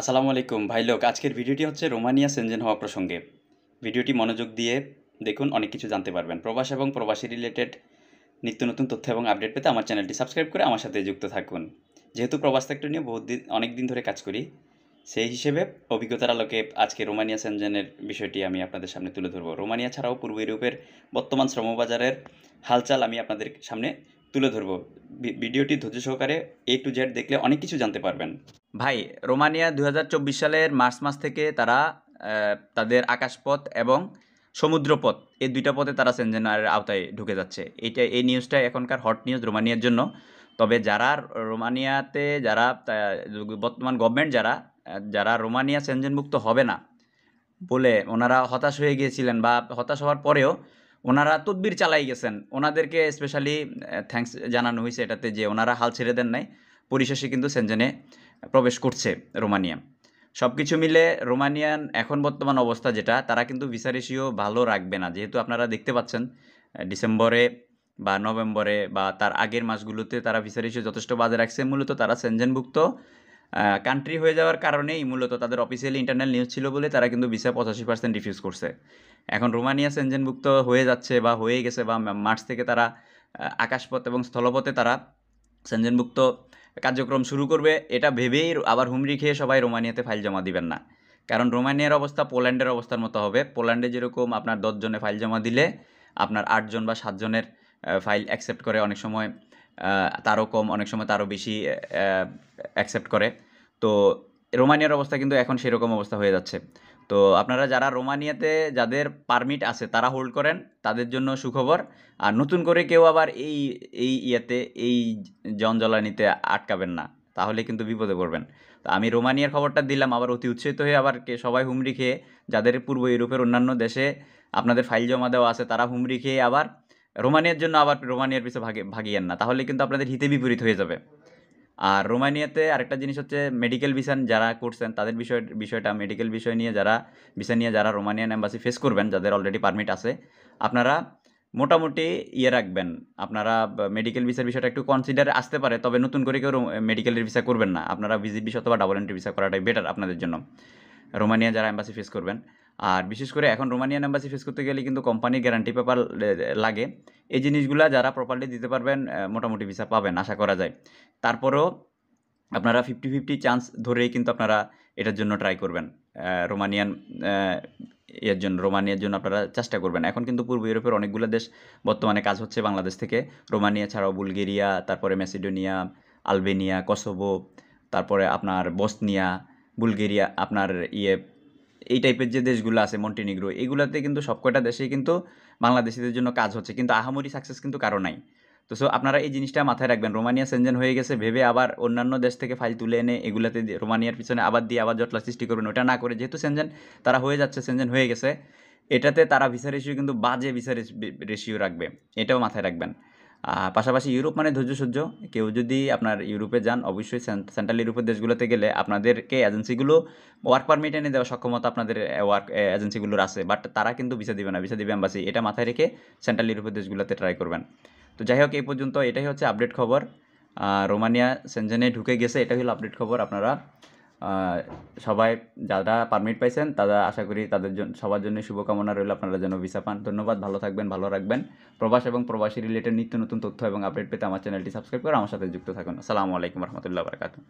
আসসালামু আলাইকুম ভাই লোক আজকের ভিডিওটি হচ্ছে রোমানিয়া সেনজেন হওয়া প্রসঙ্গে ভিডিওটি মনোযোগ দিয়ে দেখুন অনেক কিছু জানতে পারবেন প্রবাস এবং প্রবাসী রিলেটেড নিত্য নতুন তথ্য এবং আপডেট পেতে আমার চ্যানেলটি সাবস্ক্রাইব করে আমার সাথে যুক্ত থাকুন যেহেতু প্রবাস সেক্টর নিয়ে বহুত দিন অনেক দিন ধরে কাজ করি সেই হিসেবে অভিজ্ঞতার আলোকে আজকে রোমানিয়া সেনজেনের বিষয়টি আমি আপনাদের সামনে তুলে ধরব রোমানিয়া ছাড়াও পূর্ব ইউরোপের বর্তমান শ্রমবাজারের হালচাল আমি আপনাদের সামনে তুলে ধরব ভিডিওটি ধৈর্য সহকারে এ টু জেড দেখলে অনেক কিছু জানতে পারবেন ভাই রোমানিয়া দু সালের মার্চ মাস থেকে তারা তাদের আকাশপথ এবং সমুদ্রপথ এই দুইটা পথে তারা সেনজেনারের আওতায় ঢুকে যাচ্ছে এটা এই নিউজটা এখনকার হট নিউজ রোমানিয়ার জন্য তবে যারা রোমানিয়াতে যারা বর্তমান গভর্নমেন্ট যারা যারা রোমানিয়া সেনজেনভুক্ত হবে না বলে ওনারা হতাশ হয়ে গিয়েছিলেন বা হতাশ হওয়ার পরেও ওনারা তদবির চালাই গেছেন ওনাদেরকে স্পেশালি থ্যাংকস জানানো হয়েছে এটাতে যে ওনারা হাল ছেড়ে দেন নাই পরিশেষে কিন্তু সেনজেনে প্রবেশ করছে রোমানিয়া সব কিছু মিলে রোমানিয়ান এখন বর্তমান অবস্থা যেটা তারা কিন্তু ভিসা রেশিও ভালো রাখবে না যেহেতু আপনারা দেখতে পাচ্ছেন ডিসেম্বরে বা নভেম্বরে বা তার আগের মাসগুলোতে তারা ভিসা রেশিও যথেষ্ট বাজে রাখছে মূলত তারা সেনজেনভুক্ত কান্ট্রি হয়ে যাওয়ার কারণেই মূলত তাদের অফিসিয়ালি ইন্টারনাল নিউজ ছিল বলে তারা কিন্তু ভিসা পঁচাশি পার্সেন্ট রিফিউজ করছে এখন রোমানিয়া সেনজেনভুক্ত হয়ে যাচ্ছে বা হয়ে গেছে বা মার্চ থেকে তারা আকাশপথ এবং স্থলপথে তারা সেনজেনভুক্ত কার্যক্রম শুরু করবে এটা ভেবেই আবার হুমরি খেয়ে সবাই রোমানিয়াতে ফাইল জমা দিবেন না কারণ রোমানিয়ার অবস্থা পোল্যান্ডের অবস্থার মতো হবে পোল্যান্ডে যেরকম আপনার দশজনে ফাইল জমা দিলে আপনার আটজন বা সাতজনের ফাইল অ্যাকসেপ্ট করে অনেক সময় তারও কম অনেক সময় তারও বেশি অ্যাকসেপ্ট করে তো রোমানিয়ার অবস্থা কিন্তু এখন সেরকম অবস্থা হয়ে যাচ্ছে তো আপনারা যারা রোমানিয়াতে যাদের পারমিট আছে তারা হোল্ড করেন তাদের জন্য সুখবর আর নতুন করে কেউ আবার এই এই ইয়াতে এই জঞ্জলানিতে আটকাবেন না তাহলে কিন্তু বিপদে পড়বেন তো আমি রোমানিয়ার খবরটা দিলাম আবার অতি উৎসাহিত হয়ে আবার কে সবাই হুমরি খেয়ে যাদের পূর্ব ইউরোপের অন্যান্য দেশে আপনাদের ফাইল জমা দেওয়া আছে তারা হুমরি খেয়ে আবার রোমানিয়ার জন্য আবার রোমানিয়ার পিছিয়ে ভাগে ভাগিয়েন না তাহলে কিন্তু আপনাদের হিতে বিপরীত হয়ে যাবে আর রোমানিয়াতে আরেকটা জিনিস হচ্ছে মেডিকেল ভিসান যারা করছেন তাদের বিষয় বিষয়টা মেডিকেল বিষয় নিয়ে যারা ভিসা নিয়ে যারা রোমানিয়ান অ্যাম্বাসি ফেস করবেন যাদের অলরেডি পারমিট আছে আপনারা মোটামুটি ইয়ে রাখবেন আপনারা মেডিকেল ভিসার বিষয়টা একটু কনসিডার আসতে পারে তবে নতুন করে কেউ মেডিকেলের ভিসা করবেন না আপনারা ভিজিট ভিসা অথবা ডাবল এন্ট্রি ভিসা করাটাই বেটার আপনাদের জন্য রোমানিয়া যারা অ্যাম্বাসি ফেস করবেন আর বিশেষ করে এখন রোমানিয়ান এম্বাসি ফেস করতে গেলে কিন্তু কোম্পানি গ্যারান্টি পেপার লাগে এই জিনিসগুলো যারা প্রপারলি দিতে পারবেন মোটামুটি ভিসা পাবেন আশা করা যায় তারপরও আপনারা ফিফটি ফিফটি চান্স ধরেই কিন্তু আপনারা এটার জন্য ট্রাই করবেন রোমানিয়ান এর জন্য রোমানিয়ার জন্য আপনারা চেষ্টা করবেন এখন কিন্তু পূর্ব ইউরোপের অনেকগুলো দেশ বর্তমানে কাজ হচ্ছে বাংলাদেশ থেকে রোমানিয়া ছাড়াও বুলগেরিয়া তারপরে ম্যাসিডোনিয়া আলবেনিয়া কসোভো তারপরে আপনার বসনিয়া বুলগেরিয়া আপনার ইয়ে এই টাইপের যে দেশগুলো আছে মন্টিনিগ্রো এগুলাতে কিন্তু সবকটা দেশেই কিন্তু বাংলাদেশিদের জন্য কাজ হচ্ছে কিন্তু আহামরি সাকসেস কিন্তু কারো নাই তো সো আপনারা এই জিনিসটা মাথায় রাখবেন রোমানিয়া সেনজেন হয়ে গেছে ভেবে আবার অন্যান্য দেশ থেকে ফাইল তুলে এনে এগুলাতে রোমানিয়ার পিছনে আবার দিয়ে আবার জটলা সৃষ্টি করবেন ওটা না করে যেহেতু সেনজেন তারা হয়ে যাচ্ছে সেনজেন হয়ে গেছে এটাতে তারা ভিসা রেশিও কিন্তু বাজে ভিসা রেশিও রাখবে এটাও মাথায় রাখবেন পাশাপাশি ইউরোপ মানে ধৈর্য সহ্য কেউ যদি আপনার ইউরোপে যান অবশ্যই সেন্ট্রাল ইউরোপের দেশগুলোতে গেলে আপনাদেরকে এজেন্সিগুলো ওয়ার্ক পারমিট এনে দেওয়ার সক্ষমতা আপনাদের ওয়ার্ক এজেন্সিগুলোর আছে বাট তারা কিন্তু ভিসা দিবে না ভিসা দিবে অ্যাম্বাসি এটা মাথায় রেখে সেন্ট্রাল ইউরোপের দেশগুলোতে ট্রাই করবেন তো যাই হোক এই পর্যন্ত এটাই হচ্ছে আপডেট খবর রোমানিয়া সেনজেনে ঢুকে গেছে এটাই হলো আপডেট খবর আপনারা সবাই যারা পারমিট পাইছেন তারা আশা করি তাদের জন্য সবার জন্য শুভকামনা রইল আপনারা যেন ভিসা পান ধন্যবাদ ভালো থাকবেন ভালো রাখবেন প্রবাস এবং প্রবাসী রিলেটেড নিত্য নতুন তথ্য এবং আপডেট পেতে আমার চ্যানেলটি সাবস্ক্রাইব করে আমার সাথে যুক্ত থাকুন আসসালামু আলাইকুম রহমতুল্লাহ বারকাত